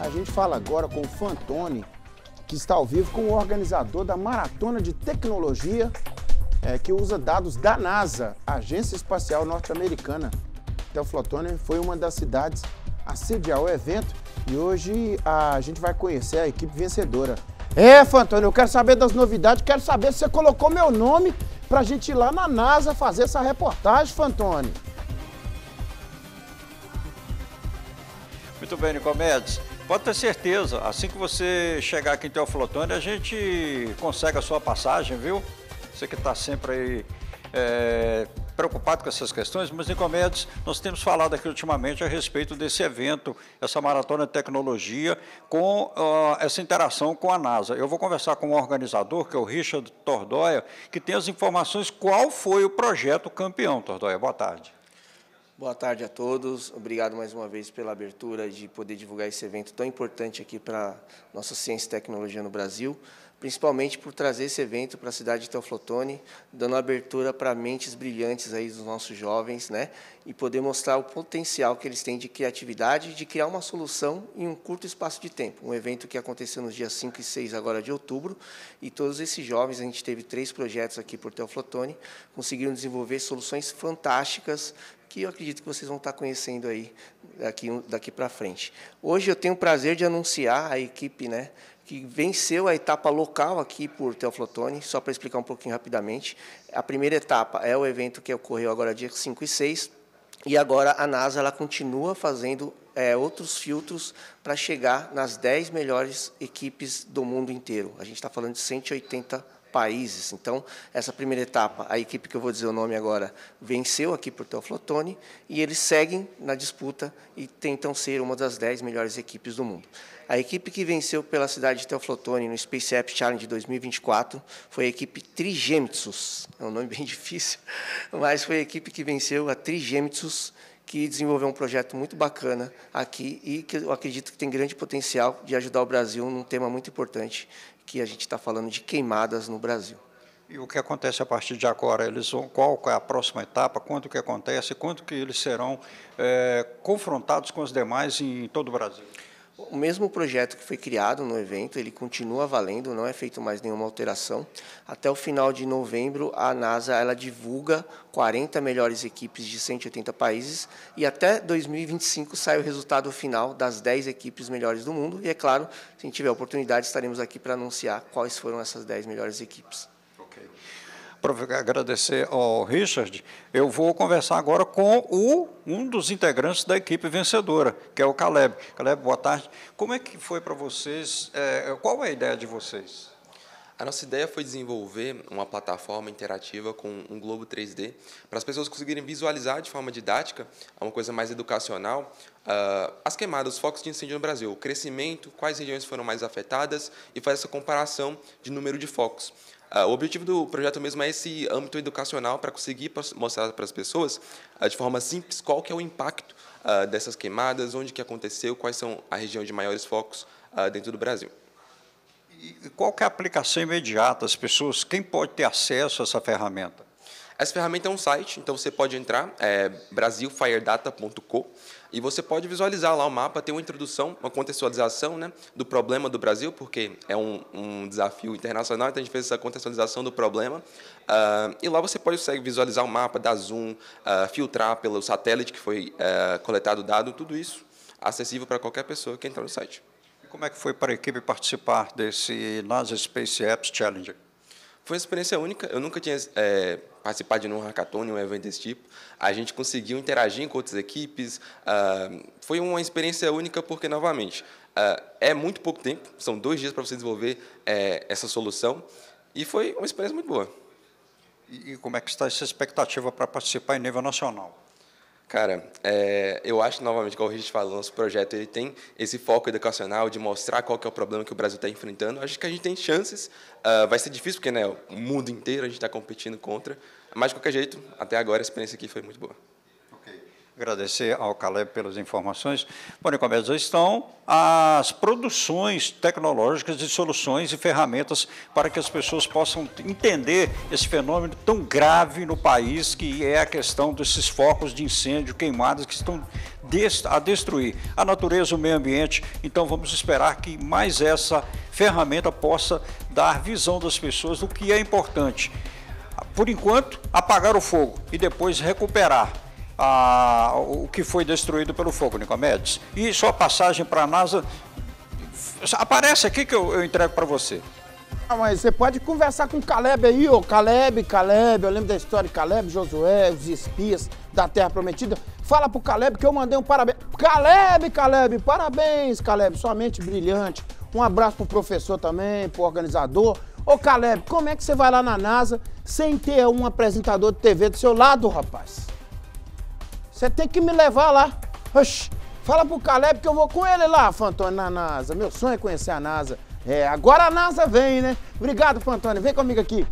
A gente fala agora com o Fantoni, que está ao vivo com o organizador da Maratona de Tecnologia, é, que usa dados da NASA, Agência Espacial Norte-Americana. Teoflotone foi uma das cidades a sediar o evento e hoje a gente vai conhecer a equipe vencedora. É, Fantoni, eu quero saber das novidades, quero saber se você colocou meu nome a gente ir lá na NASA fazer essa reportagem, Fantoni. Muito bem, Nicomedes. Pode ter certeza, assim que você chegar aqui em Teoflotone, a gente consegue a sua passagem, viu? Você que está sempre aí é, preocupado com essas questões, mas Nicomedes, nós temos falado aqui ultimamente a respeito desse evento, essa maratona de tecnologia, com uh, essa interação com a NASA. Eu vou conversar com o um organizador, que é o Richard Tordoya, que tem as informações qual foi o projeto campeão. Tordoya, boa tarde. Boa tarde a todos. Obrigado mais uma vez pela abertura de poder divulgar esse evento tão importante aqui para nossa ciência e tecnologia no Brasil principalmente por trazer esse evento para a cidade de Teoflotone, dando abertura para mentes brilhantes aí dos nossos jovens, né? E poder mostrar o potencial que eles têm de criatividade, de criar uma solução em um curto espaço de tempo. Um evento que aconteceu nos dias 5 e 6 agora de outubro, e todos esses jovens, a gente teve três projetos aqui por Teoflotone, conseguiram desenvolver soluções fantásticas que eu acredito que vocês vão estar conhecendo aí daqui, daqui para frente. Hoje eu tenho o prazer de anunciar a equipe, né? que venceu a etapa local aqui por Teoflotone, só para explicar um pouquinho rapidamente. A primeira etapa é o evento que ocorreu agora dia 5 e 6, e agora a NASA ela continua fazendo é, outros filtros para chegar nas 10 melhores equipes do mundo inteiro. A gente está falando de 180 países. Então, essa primeira etapa, a equipe que eu vou dizer o nome agora venceu aqui por Teoflotone e eles seguem na disputa e tentam ser uma das dez melhores equipes do mundo. A equipe que venceu pela cidade de Teoflotone no Space App Challenge 2024 foi a equipe Trigemitsus. É um nome bem difícil, mas foi a equipe que venceu a Trigemitsus que desenvolveu um projeto muito bacana aqui e que eu acredito que tem grande potencial de ajudar o Brasil num tema muito importante, que a gente está falando de queimadas no Brasil. E o que acontece a partir de agora? Eles vão, qual é a próxima etapa? Quanto que acontece? Quanto que eles serão é, confrontados com os demais em todo o Brasil? O mesmo projeto que foi criado no evento, ele continua valendo, não é feito mais nenhuma alteração. Até o final de novembro, a NASA ela divulga 40 melhores equipes de 180 países e até 2025 sai o resultado final das 10 equipes melhores do mundo. E é claro, se tiver oportunidade, estaremos aqui para anunciar quais foram essas 10 melhores equipes. Okay agradecer ao Richard, eu vou conversar agora com o, um dos integrantes da equipe vencedora, que é o Caleb. Caleb, boa tarde. Como é que foi para vocês? É, qual é a ideia de vocês? A nossa ideia foi desenvolver uma plataforma interativa com um globo 3D para as pessoas conseguirem visualizar de forma didática, é uma coisa mais educacional, uh, as queimadas, os focos de incêndio no Brasil, o crescimento, quais regiões foram mais afetadas e fazer essa comparação de número de focos. Ah, o objetivo do projeto mesmo é esse âmbito educacional para conseguir mostrar para as pessoas, ah, de forma simples, qual que é o impacto ah, dessas queimadas, onde que aconteceu, quais são a região de maiores focos dentro do Brasil. E qual é a aplicação imediata? As pessoas, quem pode ter acesso a essa ferramenta? Essa ferramenta é um site, então você pode entrar, é brasilfiredata.co, e você pode visualizar lá o mapa, ter uma introdução, uma contextualização né, do problema do Brasil, porque é um, um desafio internacional, então a gente fez essa contextualização do problema. Uh, e lá você pode visualizar o mapa, dar zoom, uh, filtrar pelo satélite que foi uh, coletado o dado, tudo isso acessível para qualquer pessoa que entrar no site. Como é que foi para a equipe participar desse NASA Space Apps Challenge? Foi uma experiência única. Eu nunca tinha é, participado de um hackathon, um evento desse tipo. A gente conseguiu interagir com outras equipes. Ah, foi uma experiência única porque, novamente, ah, é muito pouco tempo. São dois dias para você desenvolver é, essa solução. E foi uma experiência muito boa. E como é que está essa expectativa para participar em nível nacional? Cara, é, eu acho novamente, como o Richard falou, nosso projeto ele tem esse foco educacional de mostrar qual que é o problema que o Brasil está enfrentando. Acho que a gente tem chances. Uh, vai ser difícil porque né, o mundo inteiro a gente está competindo contra, mas de qualquer jeito, até agora a experiência aqui foi muito boa. Agradecer ao Caleb pelas informações. Porém, estão as produções tecnológicas de soluções e ferramentas para que as pessoas possam entender esse fenômeno tão grave no país, que é a questão desses focos de incêndio, queimadas que estão a destruir a natureza, o meio ambiente. Então vamos esperar que mais essa ferramenta possa dar visão das pessoas do que é importante. Por enquanto, apagar o fogo e depois recuperar a, o que foi destruído pelo fogo, Nicomedes. E sua passagem para a NASA aparece aqui que eu, eu entrego para você. Ah, mas você pode conversar com o Caleb aí, ô. Caleb, Caleb, eu lembro da história de Caleb, Josué, os espias da Terra Prometida. Fala pro Caleb que eu mandei um parabéns. Caleb, Caleb, parabéns, Caleb, sua mente brilhante. Um abraço pro professor também, pro organizador. Ô, Caleb, como é que você vai lá na NASA sem ter um apresentador de TV do seu lado, rapaz? Você tem que me levar lá. Oxi, fala pro Caleb que eu vou com ele lá, Fantônio, na NASA. Meu sonho é conhecer a NASA. É, agora a NASA vem, né? Obrigado, Fantônio. Vem comigo aqui.